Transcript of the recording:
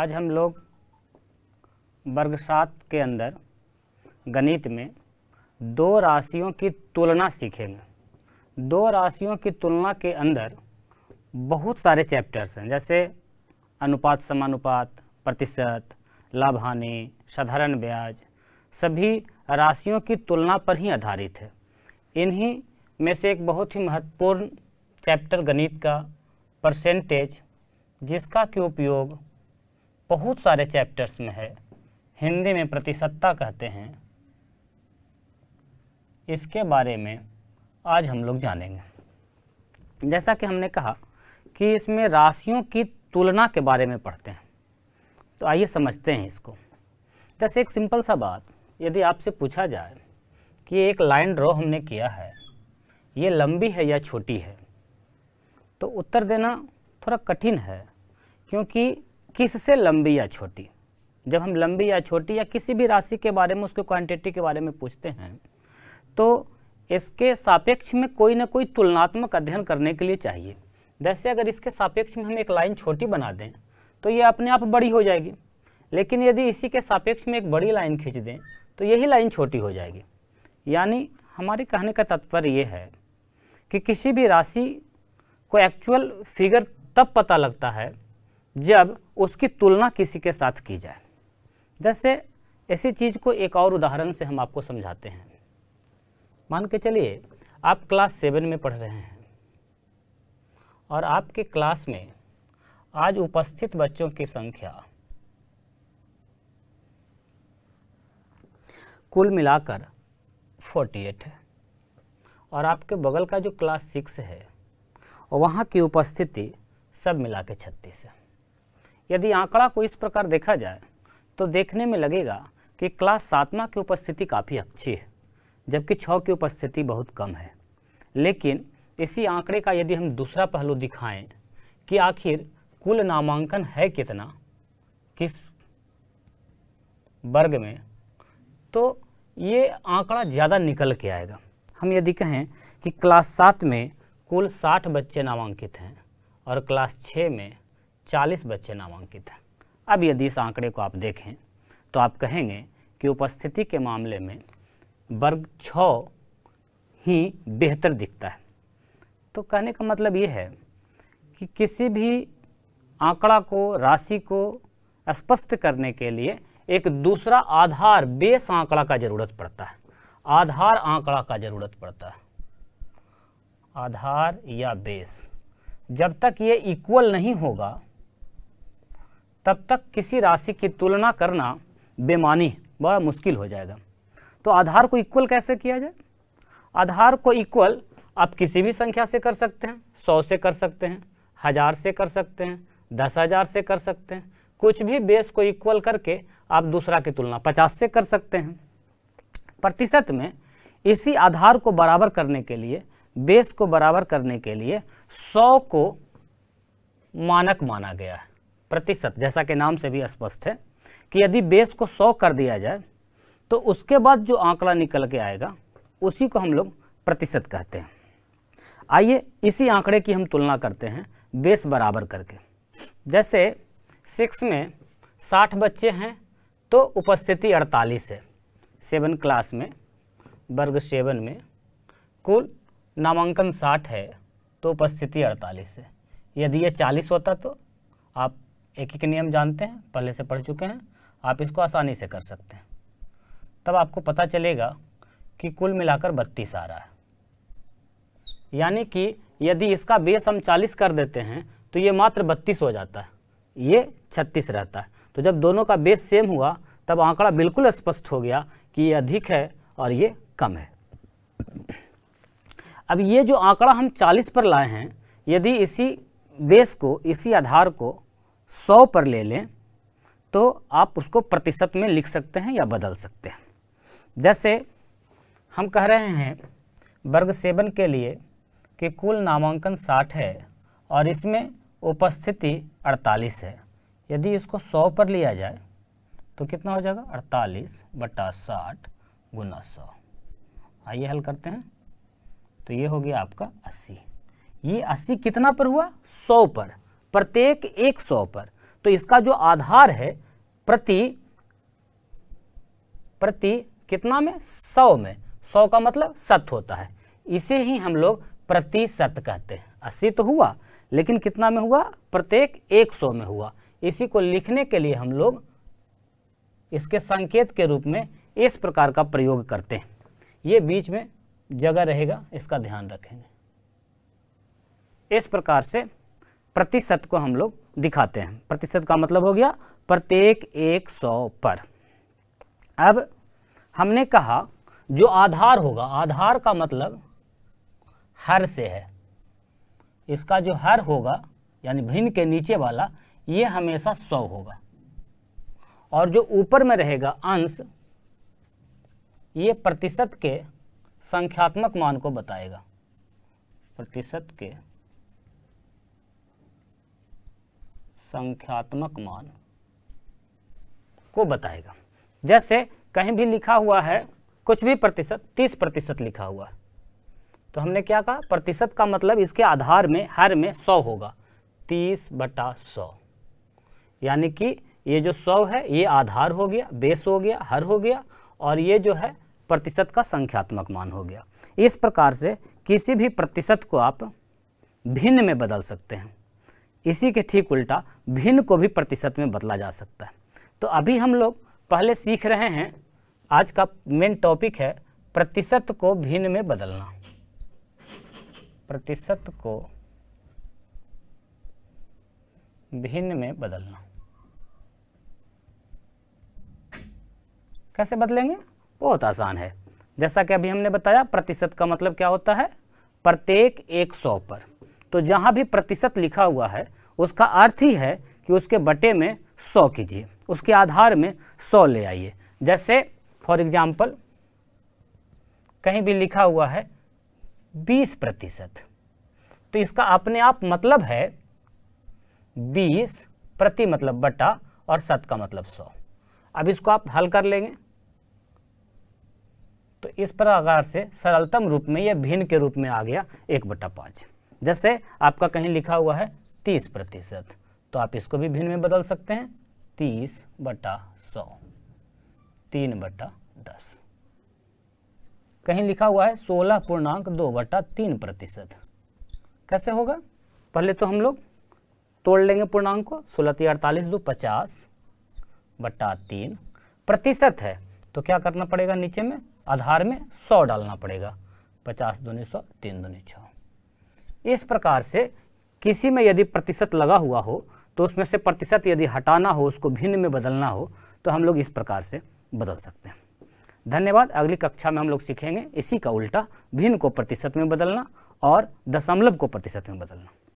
आज हम लोग वर्ग सात के अंदर गणित में दो राशियों की तुलना सीखेंगे दो राशियों की तुलना के अंदर बहुत सारे चैप्टर्स हैं जैसे अनुपात समानुपात प्रतिशत लाभहानि साधारण ब्याज सभी राशियों की तुलना पर ही आधारित है इन्हीं में से एक बहुत ही महत्वपूर्ण चैप्टर गणित का परसेंटेज जिसका कि उपयोग बहुत सारे चैप्टर्स में है हिंदी में प्रतिशतता कहते हैं इसके बारे में आज हम लोग जानेंगे जैसा कि हमने कहा कि इसमें राशियों की तुलना के बारे में पढ़ते हैं तो आइए समझते हैं इसको जैसे एक सिंपल सा बात यदि आपसे पूछा जाए कि एक लाइन ड्रॉ हमने किया है ये लंबी है या छोटी है तो उत्तर देना थोड़ा कठिन है क्योंकि किससे लंबी या छोटी जब हम लंबी या छोटी या किसी भी राशि के बारे में उसके क्वांटिटी के बारे में पूछते हैं तो इसके सापेक्ष में कोई ना कोई तुलनात्मक अध्ययन करने के लिए चाहिए जैसे अगर इसके सापेक्ष में हम एक लाइन छोटी बना दें तो ये अपने आप बड़ी हो जाएगी लेकिन यदि इसी के सापेक्ष में एक बड़ी लाइन खींच दें तो यही लाइन छोटी हो जाएगी यानी हमारे कहने का तात्पर्य ये है कि किसी भी राशि को एक्चुअल फिगर तब पता लगता है जब उसकी तुलना किसी के साथ की जाए जैसे ऐसी चीज़ को एक और उदाहरण से हम आपको समझाते हैं मान के चलिए आप क्लास सेवन में पढ़ रहे हैं और आपके क्लास में आज उपस्थित बच्चों की संख्या कुल मिलाकर 48 है और आपके बगल का जो क्लास सिक्स है वहाँ की उपस्थिति सब मिला के छत्तीस है यदि आंकड़ा को इस प्रकार देखा जाए तो देखने में लगेगा कि क्लास सातवा की उपस्थिति काफ़ी अच्छी है जबकि छः की उपस्थिति बहुत कम है लेकिन इसी आंकड़े का यदि हम दूसरा पहलू दिखाएं कि आखिर कुल नामांकन है कितना किस वर्ग में तो ये आंकड़ा ज़्यादा निकल के आएगा हम यदि कहें कि क्लास सात में कुल साठ बच्चे नामांकित हैं और क्लास छः में चालीस बच्चे नामांकित हैं अब यदि इस आंकड़े को आप देखें तो आप कहेंगे कि उपस्थिति के मामले में वर्ग छ ही बेहतर दिखता है तो कहने का मतलब ये है कि किसी भी आंकड़ा को राशि को स्पष्ट करने के लिए एक दूसरा आधार बेस आंकड़ा का ज़रूरत पड़ता है आधार आंकड़ा का ज़रूरत पड़ता है आधार या बेस जब तक ये इक्वल नहीं होगा तब तक किसी राशि की तुलना करना बेमानी बड़ा मुश्किल हो जाएगा तो आधार को इक्वल कैसे किया जाए आधार को इक्वल आप किसी भी संख्या से कर सकते हैं सौ से कर सकते हैं हज़ार से कर सकते हैं दस हज़ार से कर सकते हैं कुछ भी बेस को इक्वल करके आप दूसरा की तुलना पचास से कर सकते हैं प्रतिशत में इसी आधार को बराबर करने के लिए बेस को बराबर करने के लिए सौ को मानक माना गया है प्रतिशत जैसा कि नाम से भी स्पष्ट है कि यदि बेस को सौ कर दिया जाए तो उसके बाद जो आंकड़ा निकल के आएगा उसी को हम लोग प्रतिशत कहते हैं आइए इसी आंकड़े की हम तुलना करते हैं बेस बराबर करके जैसे सिक्स में साठ बच्चे हैं तो उपस्थिति अड़तालीस है सेवन क्लास में वर्ग सेवन में कुल नामांकन साठ है तो उपस्थिति अड़तालीस है यदि ये चालीस होता तो आप एक एक नियम जानते हैं पहले से पढ़ चुके हैं आप इसको आसानी से कर सकते हैं तब आपको पता चलेगा कि कुल मिलाकर बत्तीस आ रहा है यानी कि यदि इसका बेस हम चालीस कर देते हैं तो ये मात्र बत्तीस हो जाता है ये छत्तीस रहता है तो जब दोनों का बेस सेम हुआ तब आंकड़ा बिल्कुल स्पष्ट हो गया कि ये अधिक है और ये कम है अब ये जो आंकड़ा हम 40 पर लाए हैं यदि इसी बेस को इसी आधार को सौ पर ले लें तो आप उसको प्रतिशत में लिख सकते हैं या बदल सकते हैं जैसे हम कह रहे हैं वर्ग सेवन के लिए कि कुल नामांकन साठ है और इसमें उपस्थिति अड़तालीस है यदि इसको सौ पर लिया जाए तो कितना हो जाएगा अड़तालीस बटा साठ गुना सौ आइए हल करते हैं तो ये हो गया आपका अस्सी ये अस्सी कितना पर हुआ सौ पर प्रत्येक एक सौ पर तो इसका जो आधार है प्रति प्रति कितना में सौ में सौ का मतलब सत होता है इसे ही हम लोग प्रतिशत कहते हैं अस्सी तो हुआ लेकिन कितना में हुआ प्रत्येक एक सौ में हुआ इसी को लिखने के लिए हम लोग इसके संकेत के रूप में इस प्रकार का प्रयोग करते हैं ये बीच में जगह रहेगा इसका ध्यान रखेंगे इस प्रकार से प्रतिशत को हम लोग दिखाते हैं प्रतिशत का मतलब हो गया प्रत्येक एक सौ पर अब हमने कहा जो आधार होगा आधार का मतलब हर से है इसका जो हर होगा यानी भिन्न के नीचे वाला ये हमेशा सौ होगा और जो ऊपर में रहेगा अंश ये प्रतिशत के संख्यात्मक मान को बताएगा प्रतिशत के संख्यात्मक मान को बताएगा जैसे कहीं भी लिखा हुआ है कुछ भी प्रतिशत तीस प्रतिशत लिखा हुआ है तो हमने क्या कहा प्रतिशत का मतलब इसके आधार में हर में सौ होगा तीस बटा सौ यानी कि ये जो सौ है ये आधार हो गया बेस हो गया हर हो गया और ये जो है प्रतिशत का संख्यात्मक मान हो गया इस प्रकार से किसी भी प्रतिशत को आप भिन्न में बदल सकते हैं इसी के ठीक उल्टा भिन्न को भी प्रतिशत में बदला जा सकता है तो अभी हम लोग पहले सीख रहे हैं आज का मेन टॉपिक है प्रतिशत को भिन्न में बदलना प्रतिशत को भिन्न में बदलना कैसे बदलेंगे बहुत आसान है जैसा कि अभी हमने बताया प्रतिशत का मतलब क्या होता है प्रत्येक एक सौ पर तो जहाँ भी प्रतिशत लिखा हुआ है उसका अर्थ ही है कि उसके बटे में सौ कीजिए उसके आधार में सौ ले आइए जैसे फॉर एग्ज़ाम्पल कहीं भी लिखा हुआ है बीस प्रतिशत तो इसका अपने आप मतलब है बीस प्रति मतलब बटा और सत का मतलब सौ अब इसको आप हल कर लेंगे तो इस प्रकार से सरलतम रूप में या भिन्न के रूप में आ गया एक बटा पाँच जैसे आपका कहीं लिखा हुआ है तीस प्रतिशत तो आप इसको भी भिन्न में बदल सकते हैं तीस बटा सौ तीन बटा दस कहीं लिखा हुआ है सोलह पूर्णांक दो बटा तीन प्रतिशत कैसे होगा पहले तो हम लोग तोड़ लेंगे पूर्णांक को सोलह तीन अड़तालीस दो पचास बटा तीन प्रतिशत है तो क्या करना पड़ेगा नीचे में आधार में सौ डालना पड़ेगा पचास दूनी सौ तीन दूनी छः इस प्रकार से किसी में यदि प्रतिशत लगा हुआ हो तो उसमें से प्रतिशत यदि हटाना हो उसको भिन्न में बदलना हो तो हम लोग इस प्रकार से बदल सकते हैं धन्यवाद अगली कक्षा में हम लोग सीखेंगे इसी का उल्टा भिन्न को प्रतिशत में बदलना और दशमलव को प्रतिशत में बदलना